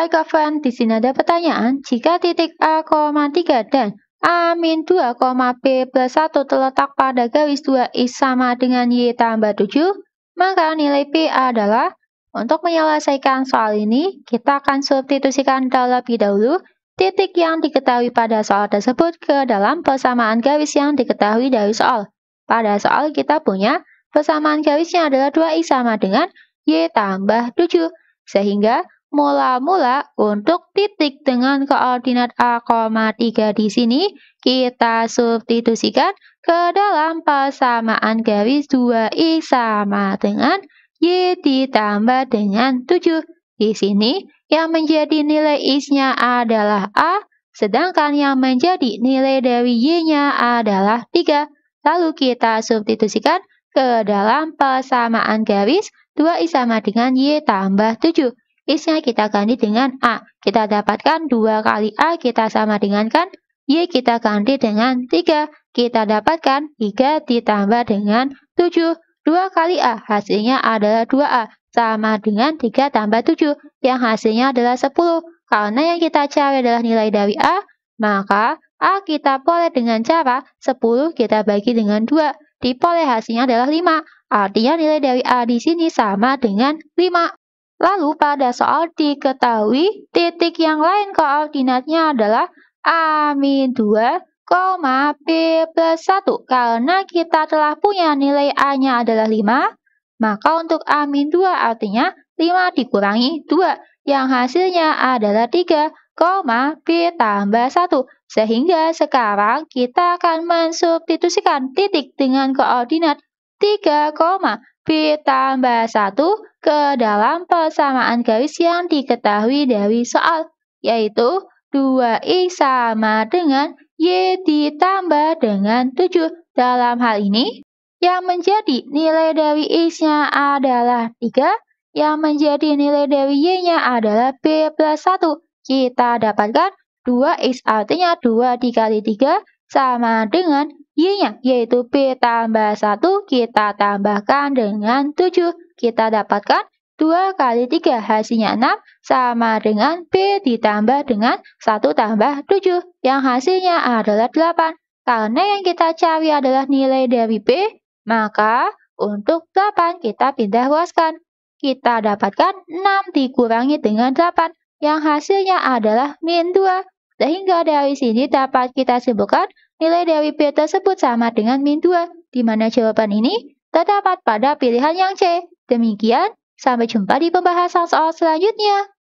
Hai kawan, di sini ada pertanyaan. Jika titik A, 3 dan A min 2, B plus 1 terletak pada garis 2I sama dengan Y tambah 7, maka nilai P adalah untuk menyelesaikan soal ini, kita akan substitusikan terlebih dahulu titik yang diketahui pada soal tersebut ke dalam persamaan garis yang diketahui dari soal. Pada soal kita punya persamaan garisnya adalah 2I sama dengan Y tambah 7, sehingga Mula-mula untuk titik dengan koordinat A, 3 di sini kita substitusikan ke dalam persamaan garis 2i sama dengan y ditambah dengan 7. Di sini yang menjadi nilai x-nya adalah A, sedangkan yang menjadi nilai dari y-nya adalah 3. Lalu kita substitusikan ke dalam persamaan garis 2i sama dengan y tambah 7. X-nya kita ganti dengan A. Kita dapatkan 2 kali A kita sama dengan kan? Y kita ganti dengan 3. Kita dapatkan 3 ditambah dengan 7. 2 kali A hasilnya adalah 2A sama dengan 3 tambah 7 yang hasilnya adalah 10. Karena yang kita cari adalah nilai dari A, maka A kita peroleh dengan cara 10 kita bagi dengan 2. Diperoleh hasilnya adalah 5. Artinya nilai dari A di sini sama dengan 5. Lalu pada soal diketahui titik yang lain koordinatnya adalah A 2, B plus 1. Karena kita telah punya nilai A-nya adalah 5, maka untuk A 2 artinya 5 dikurangi 2, yang hasilnya adalah 3, B tambah 1. Sehingga sekarang kita akan mensubstitusikan titik dengan koordinat 3, B tambah 1 ke dalam persamaan garis yang diketahui dari soal, yaitu 2X sama dengan Y ditambah dengan 7. Dalam hal ini, yang menjadi nilai dari X-nya adalah 3, yang menjadi nilai dari Y-nya adalah B plus 1. Kita dapatkan 2X artinya 2 dikali 3 sama dengan Y-nya yaitu P tambah 1 kita tambahkan dengan 7. Kita dapatkan 2 kali 3 hasilnya 6 sama dengan P ditambah dengan 1 tambah 7 yang hasilnya adalah 8. Karena yang kita cari adalah nilai dari P, maka untuk 8 kita pindah luaskan. Kita dapatkan 6 dikurangi dengan 8 yang hasilnya adalah min 2. Sehingga dari sini dapat kita sebutkan nilai dari P tersebut sama dengan min 2, di mana jawaban ini terdapat pada pilihan yang C. Demikian, sampai jumpa di pembahasan soal selanjutnya.